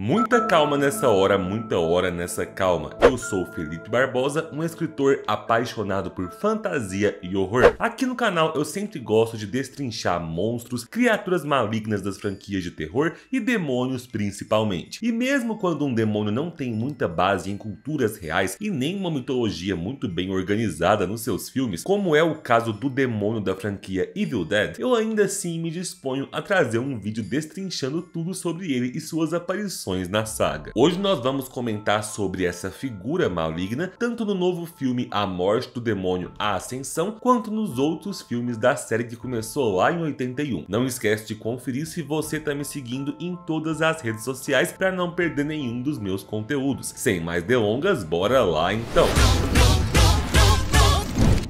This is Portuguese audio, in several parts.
Muita calma nessa hora, muita hora nessa calma. Eu sou Felipe Barbosa, um escritor apaixonado por fantasia e horror. Aqui no canal eu sempre gosto de destrinchar monstros, criaturas malignas das franquias de terror e demônios principalmente. E mesmo quando um demônio não tem muita base em culturas reais e nem uma mitologia muito bem organizada nos seus filmes, como é o caso do demônio da franquia Evil Dead, eu ainda assim me disponho a trazer um vídeo destrinchando tudo sobre ele e suas aparições aparições na saga. Hoje nós vamos comentar sobre essa figura maligna, tanto no novo filme A Morte do Demônio, A Ascensão, quanto nos outros filmes da série que começou lá em 81. Não esquece de conferir se você está me seguindo em todas as redes sociais para não perder nenhum dos meus conteúdos. Sem mais delongas, bora lá então!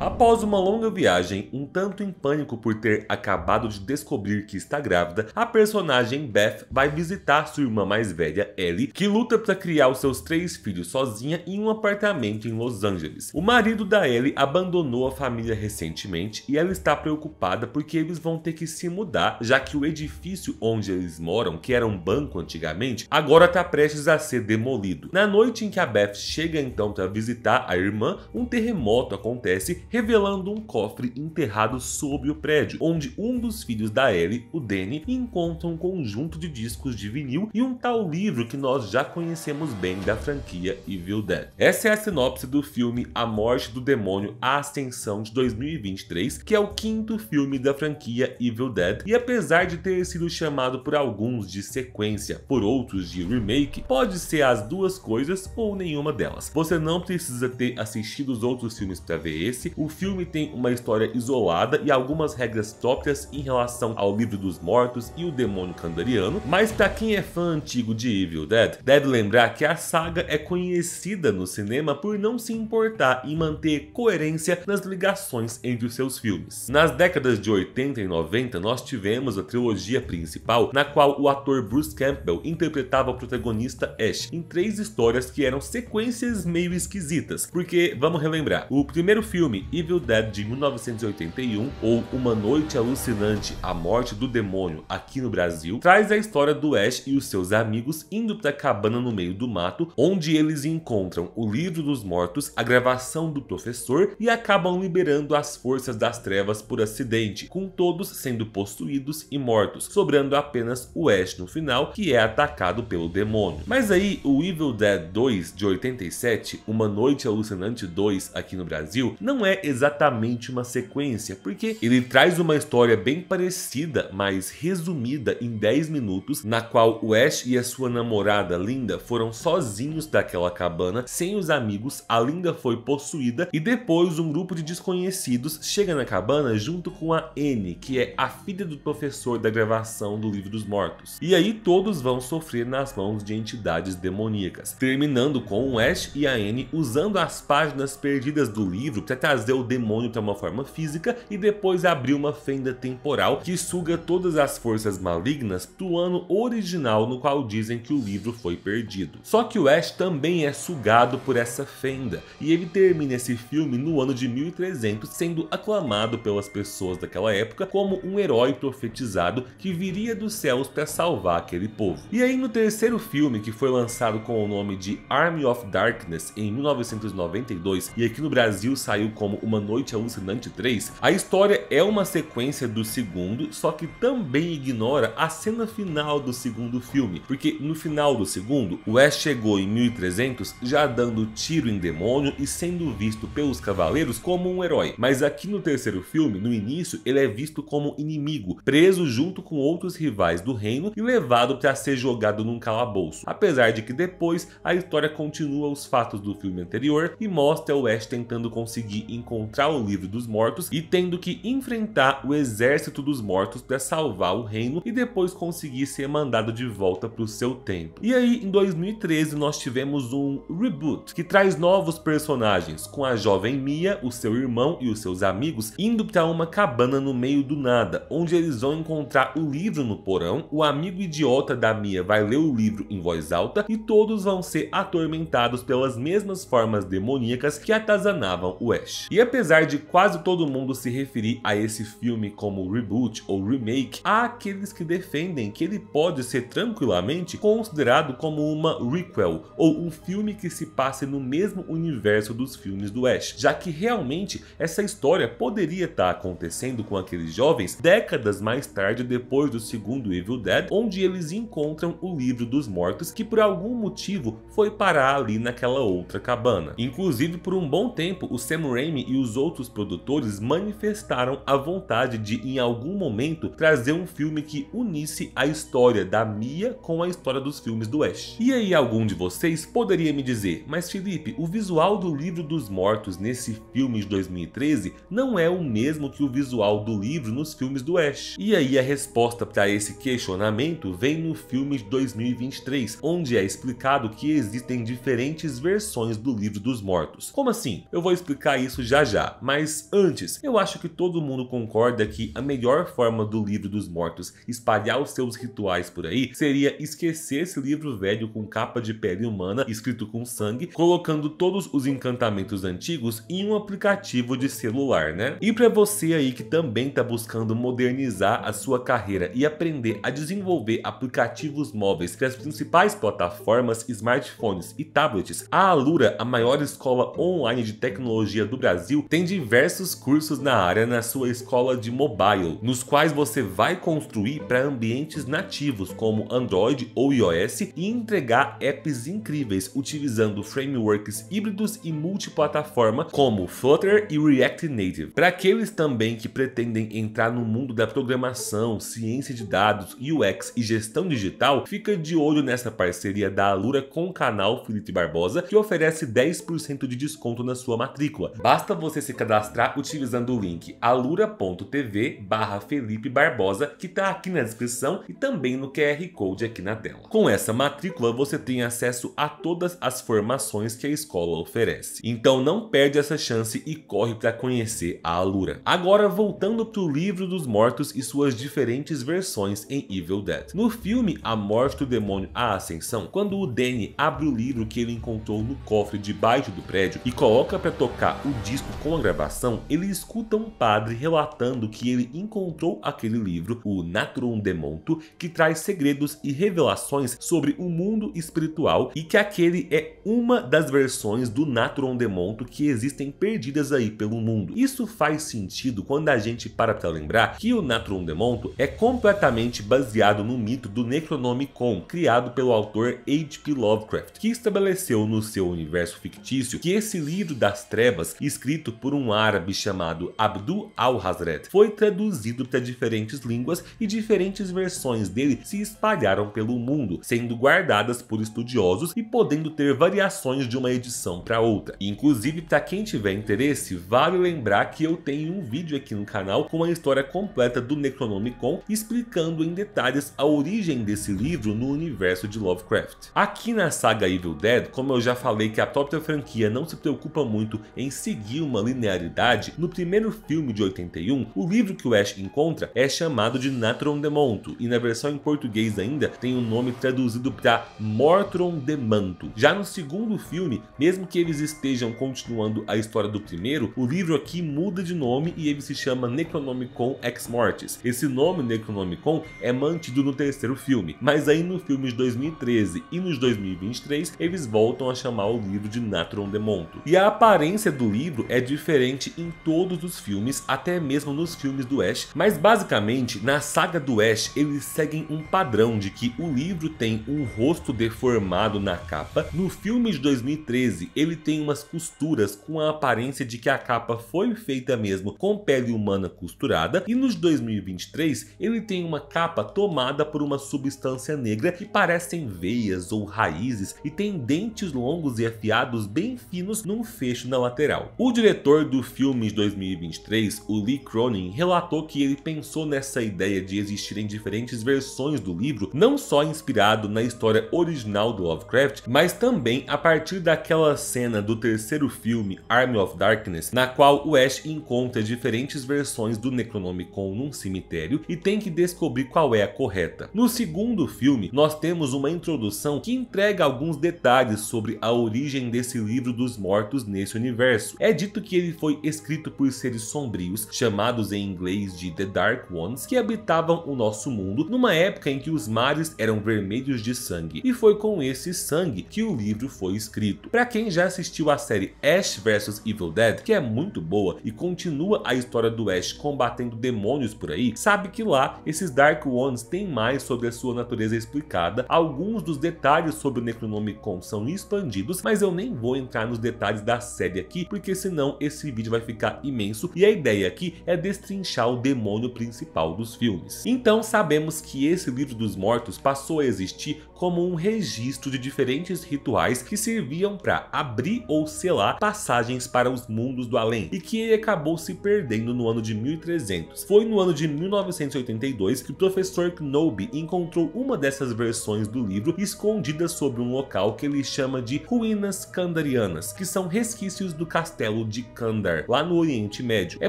Após uma longa viagem, um tanto em pânico por ter acabado de descobrir que está grávida, a personagem Beth vai visitar sua irmã mais velha, Ellie, que luta para criar os seus três filhos sozinha em um apartamento em Los Angeles. O marido da Ellie abandonou a família recentemente e ela está preocupada porque eles vão ter que se mudar, já que o edifício onde eles moram, que era um banco antigamente, agora está prestes a ser demolido. Na noite em que a Beth chega então para visitar a irmã, um terremoto acontece revelando um cofre enterrado sob o prédio, onde um dos filhos da Ellie, o Danny, encontra um conjunto de discos de vinil e um tal livro que nós já conhecemos bem da franquia Evil Dead. Essa é a sinopse do filme A Morte do Demônio, A Ascensão de 2023, que é o quinto filme da franquia Evil Dead, e apesar de ter sido chamado por alguns de sequência, por outros de remake, pode ser as duas coisas ou nenhuma delas. Você não precisa ter assistido os outros filmes para ver esse, o filme tem uma história isolada e algumas regras próprias em relação ao livro dos mortos e o demônio candariano, mas para quem é fã antigo de Evil Dead, deve lembrar que a saga é conhecida no cinema por não se importar em manter coerência nas ligações entre os seus filmes. Nas décadas de 80 e 90, nós tivemos a trilogia principal, na qual o ator Bruce Campbell interpretava o protagonista Ash em três histórias que eram sequências meio esquisitas, porque vamos relembrar, o primeiro filme Evil Dead de 1981 ou Uma Noite Alucinante, A Morte do Demônio aqui no Brasil, traz a história do Ash e os seus amigos indo para a cabana no meio do mato, onde eles encontram o livro dos mortos, a gravação do professor e acabam liberando as forças das trevas por acidente, com todos sendo possuídos e mortos, sobrando apenas o Ash no final, que é atacado pelo demônio. Mas aí, o Evil Dead 2 de 87, Uma Noite Alucinante 2 aqui no Brasil, não é exatamente uma sequência, porque ele traz uma história bem parecida, mas resumida em 10 minutos, na qual o Ash e a sua namorada Linda foram sozinhos daquela cabana, sem os amigos, a Linda foi possuída e depois um grupo de desconhecidos chega na cabana junto com a N, que é a filha do professor da gravação do Livro dos Mortos. E aí todos vão sofrer nas mãos de entidades demoníacas, terminando com o Ash e a N usando as páginas perdidas do livro para trazer trazer o demônio para uma forma física e depois abrir uma fenda temporal que suga todas as forças malignas do ano original no qual dizem que o livro foi perdido. Só que o Ash também é sugado por essa fenda e ele termina esse filme no ano de 1300 sendo aclamado pelas pessoas daquela época como um herói profetizado que viria dos céus para salvar aquele povo. E aí no terceiro filme que foi lançado com o nome de Army of Darkness em 1992 e aqui no Brasil saiu como como Uma Noite Alucinante 3, a história é uma sequência do segundo, só que também ignora a cena final do segundo filme, porque no final do segundo, o Ash chegou em 1300 já dando tiro em demônio e sendo visto pelos cavaleiros como um herói. Mas aqui no terceiro filme, no início, ele é visto como inimigo, preso junto com outros rivais do reino e levado para ser jogado num calabouço. Apesar de que depois a história continua os fatos do filme anterior e mostra o Ash tentando conseguir encontrar o livro dos mortos e tendo que enfrentar o exército dos mortos para salvar o reino e depois conseguir ser mandado de volta para o seu tempo. E aí, em 2013, nós tivemos um reboot que traz novos personagens, com a jovem Mia, o seu irmão e os seus amigos indo para uma cabana no meio do nada, onde eles vão encontrar o livro no porão, o amigo idiota da Mia vai ler o livro em voz alta e todos vão ser atormentados pelas mesmas formas demoníacas que atazanavam o Ash. E apesar de quase todo mundo se referir a esse filme como reboot ou remake, há aqueles que defendem que ele pode ser tranquilamente considerado como uma requel, ou um filme que se passe no mesmo universo dos filmes do Ash, já que realmente essa história poderia estar tá acontecendo com aqueles jovens décadas mais tarde depois do segundo Evil Dead, onde eles encontram o livro dos mortos que por algum motivo foi parar ali naquela outra cabana. Inclusive por um bom tempo o Sam Raimi e os outros produtores manifestaram a vontade de, em algum momento, trazer um filme que unisse a história da Mia com a história dos filmes do Ash. E aí, algum de vocês poderia me dizer, mas Felipe, o visual do livro dos mortos nesse filme de 2013 não é o mesmo que o visual do livro nos filmes do Ash. E aí, a resposta para esse questionamento vem no filme de 2023, onde é explicado que existem diferentes versões do livro dos mortos. Como assim? Eu vou explicar isso já já. Mas antes, eu acho que todo mundo concorda que a melhor forma do livro dos mortos espalhar os seus rituais por aí seria esquecer esse livro velho com capa de pele humana, escrito com sangue, colocando todos os encantamentos antigos em um aplicativo de celular, né? E para você aí que também tá buscando modernizar a sua carreira e aprender a desenvolver aplicativos móveis para as principais plataformas, smartphones e tablets, a Alura, a maior escola online de tecnologia do Brasil, Brasil tem diversos cursos na área na sua escola de mobile, nos quais você vai construir para ambientes nativos como Android ou iOS e entregar apps incríveis utilizando frameworks híbridos e multiplataforma como Flutter e React Native. Para aqueles também que pretendem entrar no mundo da programação, ciência de dados, UX e gestão digital, fica de olho nessa parceria da Alura com o canal Felipe Barbosa, que oferece 10% de desconto na sua matrícula. Basta Basta você se cadastrar utilizando o link alura.tv barra Felipe Barbosa, que está aqui na descrição e também no QR Code aqui na tela. Com essa matrícula, você tem acesso a todas as formações que a escola oferece. Então não perde essa chance e corre para conhecer a Alura. Agora, voltando para o livro dos mortos e suas diferentes versões em Evil Dead. No filme A Morte do Demônio A Ascensão, quando o Danny abre o livro que ele encontrou no cofre debaixo do prédio e coloca para tocar o disco disco com a gravação, ele escuta um padre relatando que ele encontrou aquele livro, o Naturum Demonto, que traz segredos e revelações sobre o mundo espiritual e que aquele é uma das versões do Naturum Demonto que existem perdidas aí pelo mundo. Isso faz sentido quando a gente para para lembrar que o Naturum Demonto é completamente baseado no mito do Necronomicon, criado pelo autor H.P. Lovecraft, que estabeleceu no seu universo fictício que esse livro das trevas, escrito escrito por um árabe chamado Abdul al-Hazret, foi traduzido para diferentes línguas e diferentes versões dele se espalharam pelo mundo, sendo guardadas por estudiosos e podendo ter variações de uma edição para outra. inclusive, para quem tiver interesse, vale lembrar que eu tenho um vídeo aqui no canal com a história completa do Necronomicon, explicando em detalhes a origem desse livro no universo de Lovecraft. Aqui na saga Evil Dead, como eu já falei que a própria franquia não se preocupa muito em seguir seguir uma linearidade, no primeiro filme de 81, o livro que o Ash encontra é chamado de Natron Demonto, e na versão em português ainda tem o um nome traduzido para Mortron Demanto. Já no segundo filme, mesmo que eles estejam continuando a história do primeiro, o livro aqui muda de nome e ele se chama Necronomicon Ex Mortis. Esse nome, Necronomicon, é mantido no terceiro filme, mas aí no filme de 2013 e nos 2023, eles voltam a chamar o livro de Natron Demonto. E a aparência do livro mundo é diferente em todos os filmes, até mesmo nos filmes do Ash, mas basicamente na saga do Ash eles seguem um padrão de que o livro tem um rosto deformado na capa, no filme de 2013 ele tem umas costuras com a aparência de que a capa foi feita mesmo com pele humana costurada, e nos 2023 ele tem uma capa tomada por uma substância negra que parecem veias ou raízes e tem dentes longos e afiados bem finos num fecho na lateral. O diretor do filme de 2023, o Lee Cronin, relatou que ele pensou nessa ideia de existirem diferentes versões do livro, não só inspirado na história original do Lovecraft, mas também a partir daquela cena do terceiro filme, Army of Darkness, na qual o Ash encontra diferentes versões do Necronomicon num cemitério e tem que descobrir qual é a correta. No segundo filme, nós temos uma introdução que entrega alguns detalhes sobre a origem desse livro dos mortos nesse universo. É de dito que ele foi escrito por seres sombrios, chamados em inglês de The Dark Ones, que habitavam o nosso mundo numa época em que os mares eram vermelhos de sangue, e foi com esse sangue que o livro foi escrito. Para quem já assistiu a série Ash vs Evil Dead, que é muito boa e continua a história do Ash combatendo demônios por aí, sabe que lá esses Dark Ones têm mais sobre a sua natureza explicada, alguns dos detalhes sobre o Necronomicon são expandidos, mas eu nem vou entrar nos detalhes da série aqui, porque senão esse vídeo vai ficar imenso e a ideia aqui é destrinchar o demônio principal dos filmes. Então sabemos que esse livro dos mortos passou a existir como um registro de diferentes rituais que serviam para abrir ou selar passagens para os mundos do além e que ele acabou se perdendo no ano de 1300. Foi no ano de 1982 que o professor Knobe encontrou uma dessas versões do livro escondida sobre um local que ele chama de Ruínas Candarianas, que são resquícios do castelo castelo de Kandar, lá no Oriente Médio. É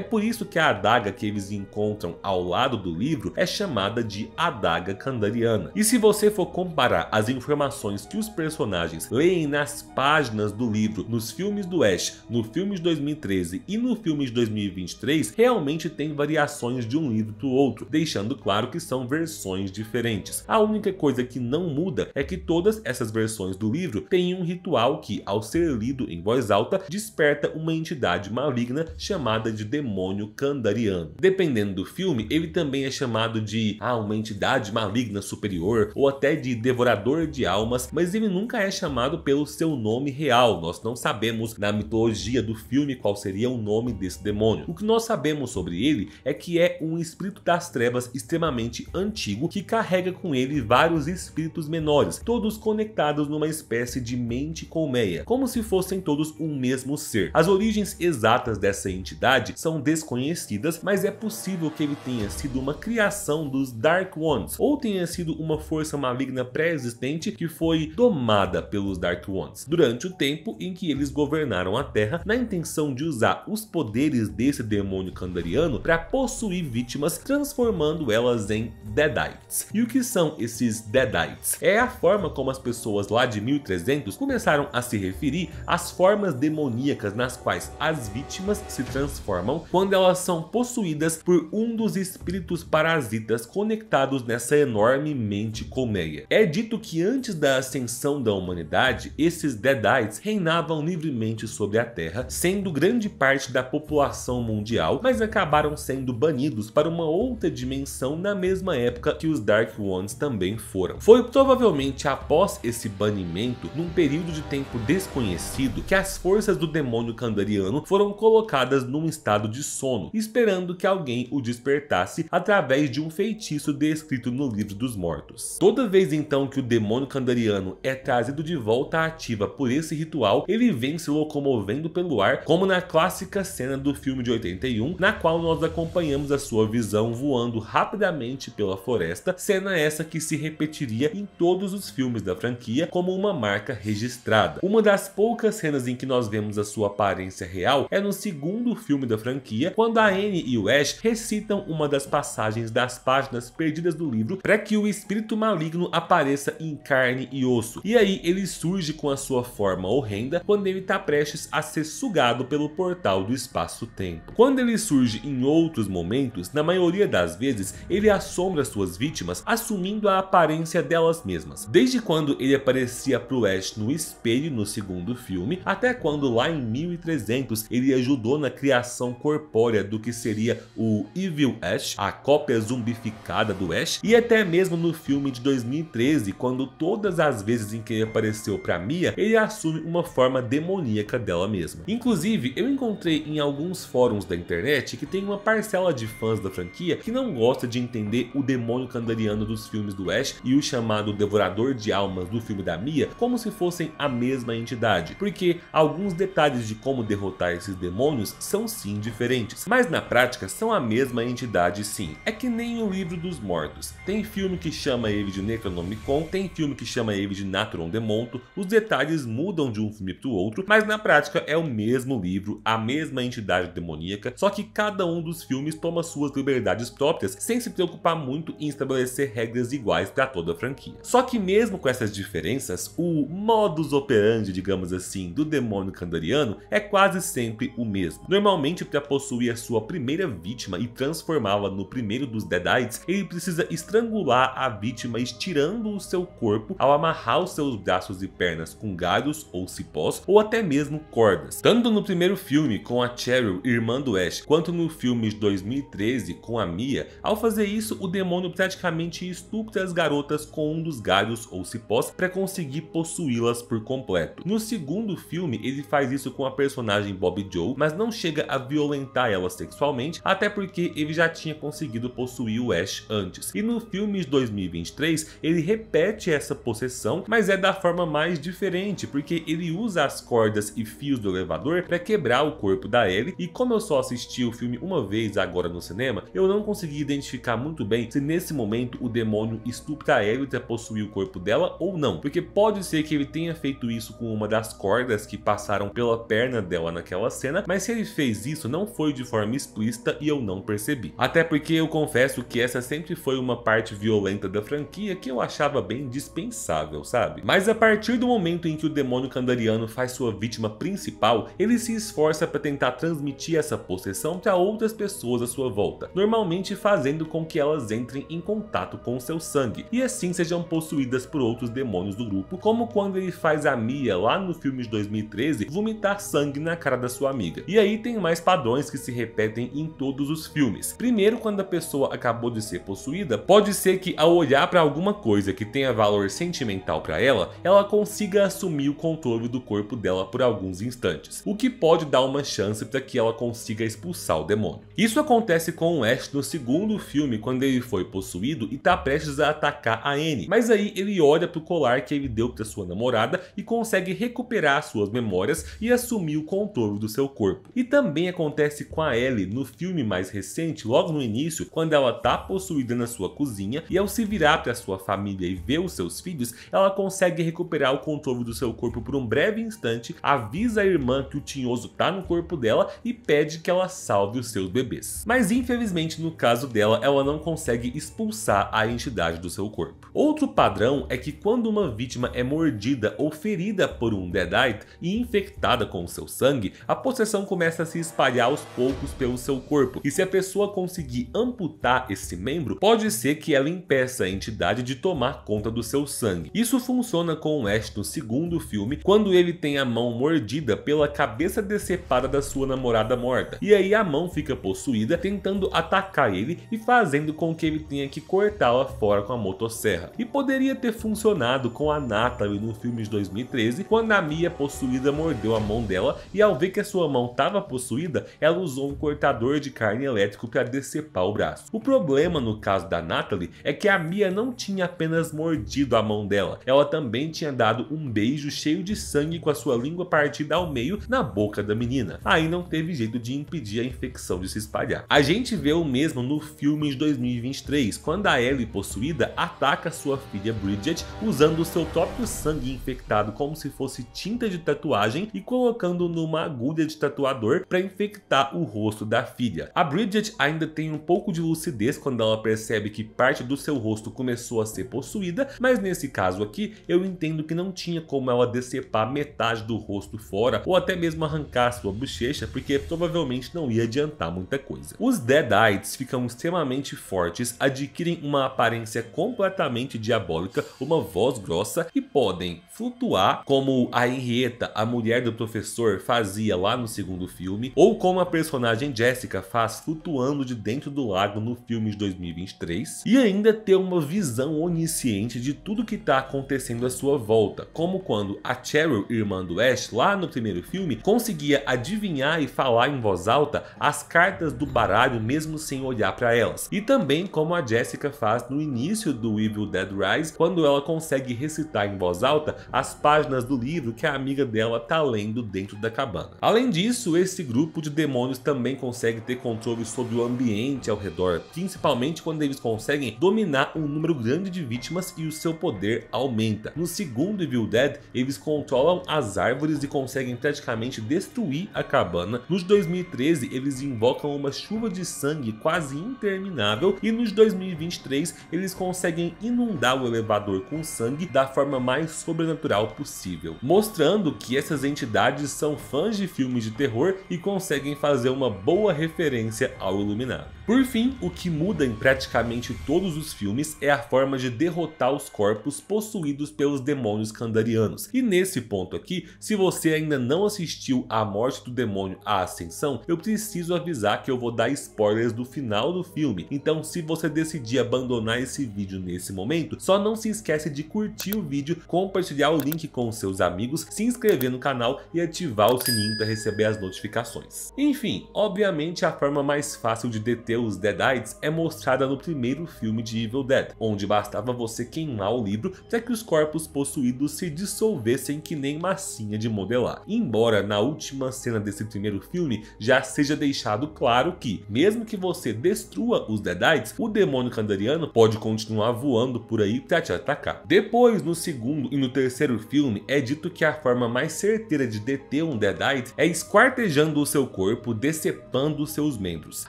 por isso que a adaga que eles encontram ao lado do livro é chamada de adaga kandariana. E se você for comparar as informações que os personagens leem nas páginas do livro, nos filmes do Ash, no filme de 2013 e no filme de 2023, realmente tem variações de um livro para o outro, deixando claro que são versões diferentes. A única coisa que não muda é que todas essas versões do livro têm um ritual que, ao ser lido em voz alta, desperta uma entidade maligna chamada de demônio Candariano. Dependendo do filme, ele também é chamado de ah, uma entidade maligna superior ou até de devorador de almas, mas ele nunca é chamado pelo seu nome real. Nós não sabemos na mitologia do filme qual seria o nome desse demônio. O que nós sabemos sobre ele é que é um espírito das trevas extremamente antigo que carrega com ele vários espíritos menores, todos conectados numa espécie de mente colmeia, como se fossem todos um mesmo ser. As origens origens exatas dessa entidade são desconhecidas, mas é possível que ele tenha sido uma criação dos Dark Ones, ou tenha sido uma força maligna pré-existente que foi domada pelos Dark Ones, durante o tempo em que eles governaram a Terra, na intenção de usar os poderes desse demônio candariano para possuir vítimas, transformando elas em Deadites. E o que são esses Deadites? É a forma como as pessoas lá de 1300 começaram a se referir às formas demoníacas nas quais quais as vítimas se transformam quando elas são possuídas por um dos espíritos parasitas conectados nessa enorme mente colmeia. É dito que antes da ascensão da humanidade, esses Deadites reinavam livremente sobre a Terra, sendo grande parte da população mundial, mas acabaram sendo banidos para uma outra dimensão na mesma época que os Dark Ones também foram. Foi provavelmente após esse banimento, num período de tempo desconhecido, que as forças do demônio Kandani Valeriano foram colocadas num estado de sono, esperando que alguém o despertasse através de um feitiço descrito no Livro dos Mortos. Toda vez então que o demônio candariano é trazido de volta à ativa por esse ritual, ele vem se locomovendo pelo ar, como na clássica cena do filme de 81, na qual nós acompanhamos a sua visão voando rapidamente pela floresta, cena essa que se repetiria em todos os filmes da franquia como uma marca registrada. Uma das poucas cenas em que nós vemos a sua aparência ocorrência real é no segundo filme da franquia, quando a Anne e o Ash recitam uma das passagens das páginas perdidas do livro para que o espírito maligno apareça em carne e osso. E aí ele surge com a sua forma horrenda quando ele está prestes a ser sugado pelo portal do espaço-tempo. Quando ele surge em outros momentos, na maioria das vezes ele assombra suas vítimas assumindo a aparência delas mesmas. Desde quando ele aparecia para o Ash no espelho no segundo filme, até quando lá em 1300 exemplos, ele ajudou na criação corpórea do que seria o Evil Ash, a cópia zumbificada do Ash, e até mesmo no filme de 2013, quando todas as vezes em que ele apareceu para Mia, ele assume uma forma demoníaca dela mesma. Inclusive, eu encontrei em alguns fóruns da internet que tem uma parcela de fãs da franquia que não gosta de entender o demônio candariano dos filmes do Ash e o chamado Devorador de Almas do filme da Mia como se fossem a mesma entidade, porque alguns detalhes de como derrotar esses demônios são sim diferentes, mas na prática são a mesma entidade sim. É que nem o livro dos mortos. Tem filme que chama ele de Necronomicon, tem filme que chama ele de Natron Demonto, os detalhes mudam de um filme para o outro, mas na prática é o mesmo livro, a mesma entidade demoníaca, só que cada um dos filmes toma suas liberdades próprias, sem se preocupar muito em estabelecer regras iguais para toda a franquia. Só que mesmo com essas diferenças, o modus operandi, digamos assim, do demônio candariano é quase quase sempre o mesmo. Normalmente, para possuir a sua primeira vítima e transformá-la no primeiro dos Deadites, ele precisa estrangular a vítima estirando o seu corpo ao amarrar os seus braços e pernas com galhos ou cipós, ou até mesmo cordas. Tanto no primeiro filme com a Cheryl, irmã do Ash, quanto no filme de 2013 com a Mia, ao fazer isso, o demônio praticamente estupra as garotas com um dos galhos ou cipós para conseguir possuí-las por completo. No segundo filme, ele faz isso com a personagem personagem Bob Joe, mas não chega a violentar ela sexualmente, até porque ele já tinha conseguido possuir o Ash antes. E no filme de 2023, ele repete essa possessão, mas é da forma mais diferente, porque ele usa as cordas e fios do elevador para quebrar o corpo da Ellie, e como eu só assisti o filme uma vez agora no cinema, eu não consegui identificar muito bem se nesse momento o demônio estupra a Ellie para possuir o corpo dela ou não, porque pode ser que ele tenha feito isso com uma das cordas que passaram pela perna dela Della naquela é cena, mas se ele fez isso não foi de forma explícita e eu não percebi. Até porque eu confesso que essa sempre foi uma parte violenta da franquia que eu achava bem dispensável, sabe? Mas a partir do momento em que o demônio candariano faz sua vítima principal, ele se esforça para tentar transmitir essa possessão para outras pessoas à sua volta, normalmente fazendo com que elas entrem em contato com o seu sangue e assim sejam possuídas por outros demônios do grupo, como quando ele faz a Mia lá no filme de 2013 vomitar sangue na cara da sua amiga. E aí tem mais padrões que se repetem em todos os filmes. Primeiro, quando a pessoa acabou de ser possuída, pode ser que ao olhar para alguma coisa que tenha valor sentimental para ela, ela consiga assumir o controle do corpo dela por alguns instantes, o que pode dar uma chance para que ela consiga expulsar o demônio. Isso acontece com o Ash no segundo filme, quando ele foi possuído e está prestes a atacar a Anne, mas aí ele olha para o colar que ele deu para sua namorada e consegue recuperar suas memórias e assumir o controle controle do seu corpo. E também acontece com a Ellie no filme mais recente, logo no início, quando ela tá possuída na sua cozinha e ao se virar para sua família e ver os seus filhos, ela consegue recuperar o controle do seu corpo por um breve instante, avisa a irmã que o tinhoso tá no corpo dela e pede que ela salve os seus bebês. Mas infelizmente no caso dela, ela não consegue expulsar a entidade do seu corpo. Outro padrão é que quando uma vítima é mordida ou ferida por um Deadite e infectada com o seu sangue, sangue, a possessão começa a se espalhar aos poucos pelo seu corpo, e se a pessoa conseguir amputar esse membro, pode ser que ela impeça a entidade de tomar conta do seu sangue. Isso funciona com o Ash no segundo filme, quando ele tem a mão mordida pela cabeça decepada da sua namorada morta, e aí a mão fica possuída tentando atacar ele e fazendo com que ele tenha que cortá-la fora com a motosserra. E poderia ter funcionado com a Natalie no filme de 2013, quando a Mia possuída mordeu a mão dela e ao ver que a sua mão estava possuída, ela usou um cortador de carne elétrico para decepar o braço. O problema no caso da Natalie é que a Mia não tinha apenas mordido a mão dela, ela também tinha dado um beijo cheio de sangue com a sua língua partida ao meio na boca da menina. Aí não teve jeito de impedir a infecção de se espalhar. A gente vê o mesmo no filme de 2023, quando a Ellie possuída ataca sua filha Bridget usando o seu próprio sangue infectado como se fosse tinta de tatuagem e colocando numa uma agulha de tatuador para infectar o rosto da filha. A Bridget ainda tem um pouco de lucidez quando ela percebe que parte do seu rosto começou a ser possuída, mas nesse caso aqui eu entendo que não tinha como ela decepar metade do rosto fora ou até mesmo arrancar sua bochecha, porque provavelmente não ia adiantar muita coisa. Os Deadites ficam extremamente fortes, adquirem uma aparência completamente diabólica, uma voz grossa e podem flutuar como a Henrietta, a mulher do professor, fazia lá no segundo filme, ou como a personagem Jessica faz flutuando de dentro do lago no filme de 2023, e ainda ter uma visão onisciente de tudo que está acontecendo à sua volta, como quando a Cheryl, irmã do Ash, lá no primeiro filme, conseguia adivinhar e falar em voz alta as cartas do baralho mesmo sem olhar para elas, e também como a Jessica faz no início do Evil Dead Rise, quando ela consegue recitar em voz alta as páginas do livro que a amiga dela tá lendo dentro da cabana. Além disso, esse grupo de demônios também consegue ter controle sobre o ambiente ao redor, principalmente quando eles conseguem dominar um número grande de vítimas e o seu poder aumenta. No segundo Evil Dead, eles controlam as árvores e conseguem praticamente destruir a cabana. Nos 2013, eles invocam uma chuva de sangue quase interminável e nos 2023 eles conseguem inundar o elevador com sangue da forma mais sobrenatural possível, mostrando que essas entidades são fãs de filmes de terror e conseguem fazer uma boa referência ao Iluminado. Por fim, o que muda em praticamente todos os filmes é a forma de derrotar os corpos possuídos pelos demônios candarianos. E nesse ponto aqui, se você ainda não assistiu A Morte do Demônio A Ascensão, eu preciso avisar que eu vou dar spoilers do final do filme. Então, se você decidir abandonar esse vídeo nesse momento, só não se esquece de curtir o vídeo, compartilhar o link com seus amigos, se inscrever no canal e ativar o sininho para receber as notificações. Enfim, obviamente a forma mais fácil de deter combateu os Deadites é mostrada no primeiro filme de Evil Dead, onde bastava você queimar o livro para que os corpos possuídos se dissolvessem que nem massinha de modelar. Embora na última cena desse primeiro filme já seja deixado claro que, mesmo que você destrua os Deadites, o demônio candariano pode continuar voando por aí para te atacar. Depois, no segundo e no terceiro filme, é dito que a forma mais certeira de deter um Deadite é esquartejando o seu corpo, decepando seus membros.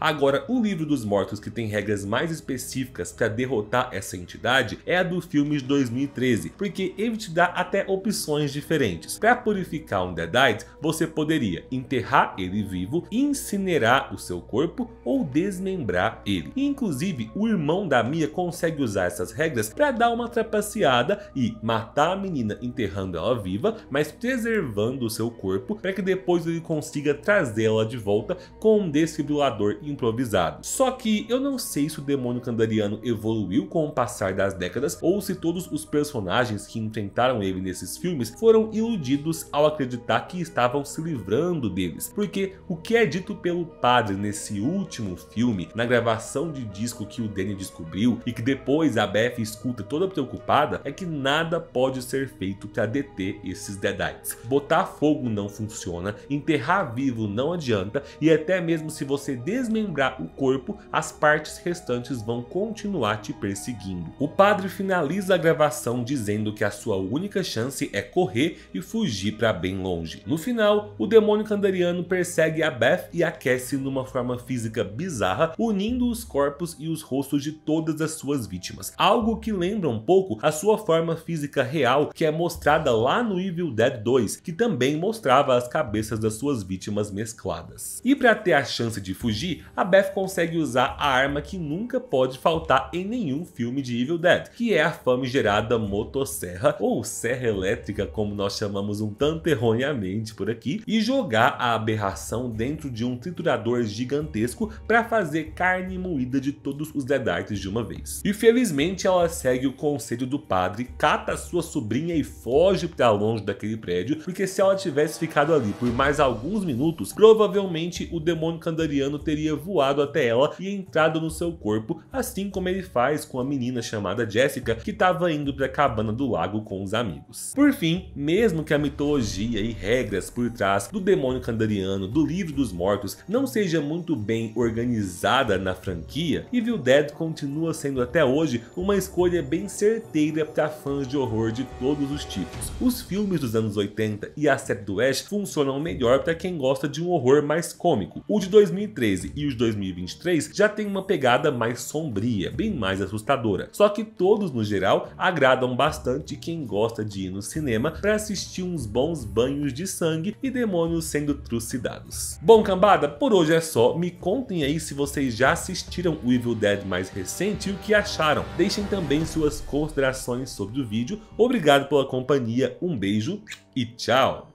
Agora, o livro livro dos mortos que tem regras mais específicas para derrotar essa entidade é a do filme de 2013, porque ele te dá até opções diferentes. Para purificar um Deadite, você poderia enterrar ele vivo, incinerar o seu corpo ou desmembrar ele. Inclusive, o irmão da Mia consegue usar essas regras para dar uma trapaceada e matar a menina enterrando ela viva, mas preservando o seu corpo para que depois ele consiga trazê-la de volta com um desfibrilador improvisado. Só que eu não sei se o demônio candariano evoluiu com o passar das décadas ou se todos os personagens que enfrentaram ele nesses filmes foram iludidos ao acreditar que estavam se livrando deles, porque o que é dito pelo padre nesse último filme, na gravação de disco que o Danny descobriu e que depois a Beth escuta toda preocupada, é que nada pode ser feito para deter esses Deadites. Botar fogo não funciona, enterrar vivo não adianta e até mesmo se você desmembrar o corpo corpo, as partes restantes vão continuar te perseguindo. O padre finaliza a gravação dizendo que a sua única chance é correr e fugir para bem longe. No final, o demônio candariano persegue a Beth e aquece numa forma física bizarra, unindo os corpos e os rostos de todas as suas vítimas. Algo que lembra um pouco a sua forma física real que é mostrada lá no Evil Dead 2, que também mostrava as cabeças das suas vítimas mescladas. E para ter a chance de fugir, a Beth consegue consegue usar a arma que nunca pode faltar em nenhum filme de Evil Dead, que é a famigerada motosserra, ou serra elétrica, como nós chamamos um tanto erroneamente por aqui, e jogar a aberração dentro de um triturador gigantesco para fazer carne moída de todos os Deadites de uma vez. E felizmente ela segue o conselho do padre, cata sua sobrinha e foge para longe daquele prédio, porque se ela tivesse ficado ali por mais alguns minutos, provavelmente o demônio candariano teria voado até e entrado no seu corpo, assim como ele faz com a menina chamada Jessica, que estava indo para a cabana do lago com os amigos. Por fim, mesmo que a mitologia e regras por trás do demônio candariano do Livro dos Mortos não seja muito bem organizada na franquia, Evil Dead continua sendo até hoje uma escolha bem certeira para fãs de horror de todos os tipos. Os filmes dos anos 80 e a série do Ash funcionam melhor para quem gosta de um horror mais cômico. O de 2013 e os 2023 2023 já tem uma pegada mais sombria, bem mais assustadora. Só que todos, no geral, agradam bastante quem gosta de ir no cinema para assistir uns bons banhos de sangue e demônios sendo trucidados. Bom, cambada, por hoje é só. Me contem aí se vocês já assistiram o Evil Dead mais recente e o que acharam. Deixem também suas considerações sobre o vídeo. Obrigado pela companhia, um beijo e tchau!